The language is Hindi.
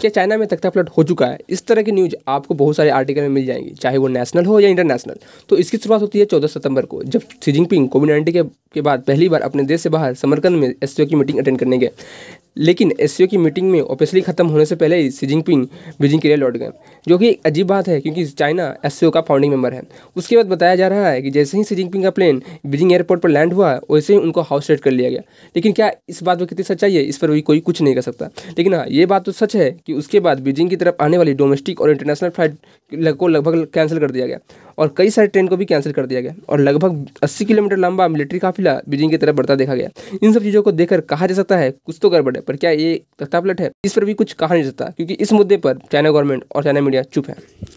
क्या चाइना में तख्ता पलट हो चुका है इस तरह की न्यूज़ आपको बहुत सारे आर्टिकल में मिल जाएंगी चाहे वो नेशनल हो या इंटरनेशनल तो इसकी शुरुआत होती है चौदह सितंबर को जब सी जिनपिंग कोविड नाइन्टीन के, के बाद पहली बार अपने देश से बाहर समरकंद में एस की मीटिंग अटेंड करने गए लेकिन एस की मीटिंग में ऑफिसली ख़त्म होने से पहले ही सी जिनपिंग बीजिंग के लिए लौट गए जो कि अजीब बात है क्योंकि चाइना एस का फाउंडिंग मेंबर है उसके बाद बताया जा रहा है कि जैसे ही सी जिनपिंग का प्लेन बीजिंग एयरपोर्ट पर लैंड हुआ वैसे ही उनको हाउस रेड कर लिया गया लेकिन क्या इस बात में कितनी सच्चाई है इस पर भी कोई कुछ नहीं कर सकता लेकिन हाँ ये बात तो सच है कि उसके बाद बीजिंग की तरफ आने वाली डोमेस्टिक और इंटरनेशनल फ्लाइट को लगभग कैंसिल कर दिया गया और कई सारी ट्रेन को भी कैंसिल कर दिया गया और लगभग अस्सी किलोमीटर लंबा मिलिट्री काफिला बीजिंग की तरफ बढ़ता देखा गया इन सब चीज़ों को देखकर कहा जा सकता है कुछ तो गड़बड़ है पर क्या ये पलट है इस पर भी कुछ कहा नहीं सकता क्योंकि इस मुद्दे पर चाइना गवर्नमेंट और चाइना मीडिया चुप है